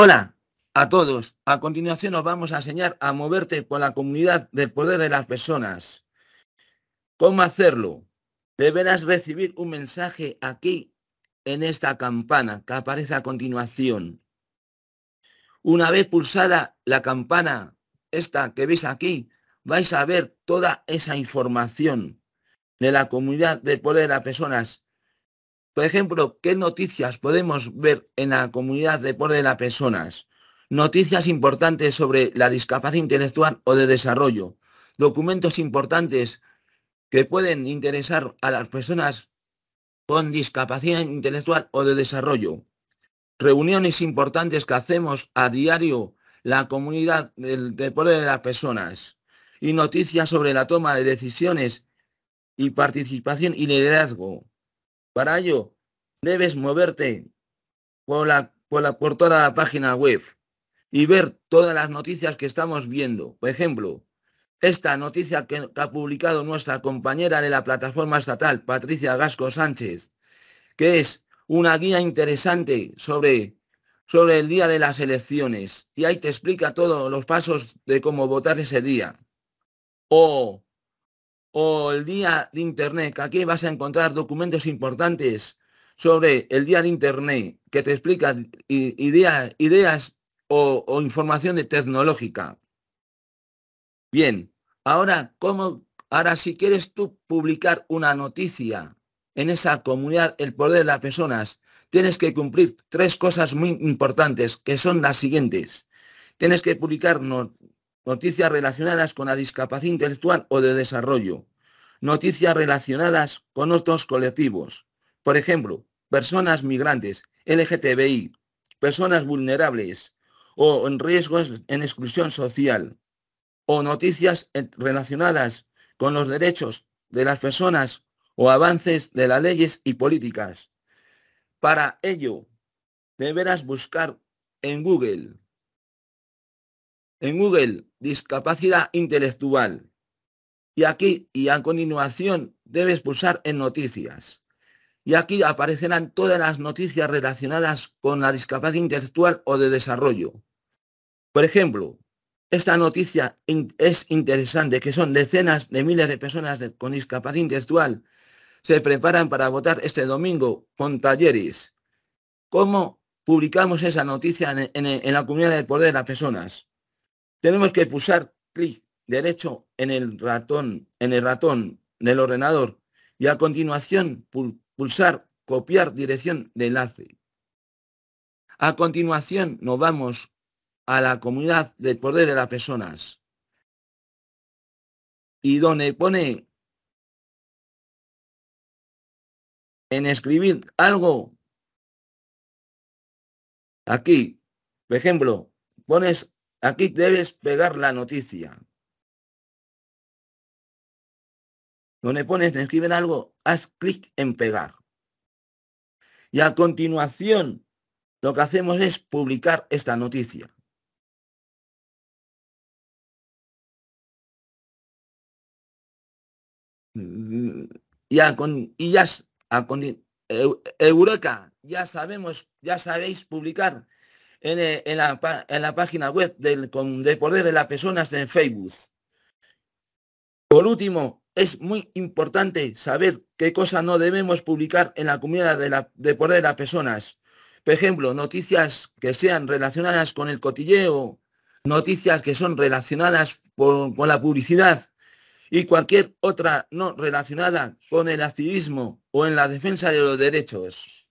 Hola a todos. A continuación os vamos a enseñar a moverte con la comunidad del poder de las personas. ¿Cómo hacerlo? Deberás recibir un mensaje aquí en esta campana que aparece a continuación. Una vez pulsada la campana, esta que veis aquí, vais a ver toda esa información de la comunidad del poder de las personas por ejemplo, ¿qué noticias podemos ver en la comunidad de por de las personas? Noticias importantes sobre la discapacidad intelectual o de desarrollo. Documentos importantes que pueden interesar a las personas con discapacidad intelectual o de desarrollo. Reuniones importantes que hacemos a diario la comunidad de deporte de las personas y noticias sobre la toma de decisiones y participación y liderazgo. Para ello, debes moverte por, la, por, toda la página web y ver todas las noticias que estamos viendo. Por ejemplo, esta noticia que, ha publicado nuestra compañera de la plataforma estatal, Patricia Gasco Sánchez, que es una guía interesante sobre, sobre el día de las elecciones. Y ahí te explica todos los pasos de cómo votar ese día. O o el Día de Internet, que aquí vas a encontrar documentos importantes sobre el Día de Internet, que te explica ideas, ideas o, información de tecnológica. Bien, ahora, ¿cómo, ahora si quieres tú publicar una noticia en esa comunidad, el poder de las personas, tienes que cumplir tres cosas muy importantes, que son las siguientes. Tienes que publicar no, noticias relacionadas con la discapacidad intelectual o de desarrollo, noticias relacionadas con otros colectivos, por ejemplo, personas migrantes, LGTBI, personas vulnerables o en riesgos en exclusión social, o noticias relacionadas con los derechos de las personas o avances de las leyes y políticas. Para ello, deberás buscar en Google en Google discapacidad intelectual. Y aquí y a continuación debes pulsar en noticias. Y aquí aparecerán todas las noticias relacionadas con la discapacidad intelectual o de desarrollo. Por ejemplo, esta noticia es interesante, que son decenas de miles de personas con discapacidad intelectual se preparan para votar este domingo con talleres. ¿Cómo publicamos esa noticia en, la comunidad del poder de las personas? Tenemos que pulsar clic derecho en el ratón, en el ratón del ordenador y a continuación pulsar copiar dirección de enlace. A continuación nos vamos a la comunidad de poder de las personas y donde pone en escribir algo aquí, por ejemplo, pones Aquí debes pegar la noticia. Donde pones, te escriben algo, haz clic en pegar. Y a continuación, lo que hacemos es publicar esta noticia. Y, con, ya, con, Eureka, ya sabemos, ya sabéis publicar eh, en, la, página web del, con, Poder de las Personas en Facebook. Por último, es muy importante saber qué cosas no debemos publicar en la comunidad de, la, de Poder de las Personas. Por ejemplo, noticias que sean relacionadas con el cotilleo, noticias que son relacionadas con la publicidad y cualquier otra no relacionada con el activismo o en la defensa de los derechos.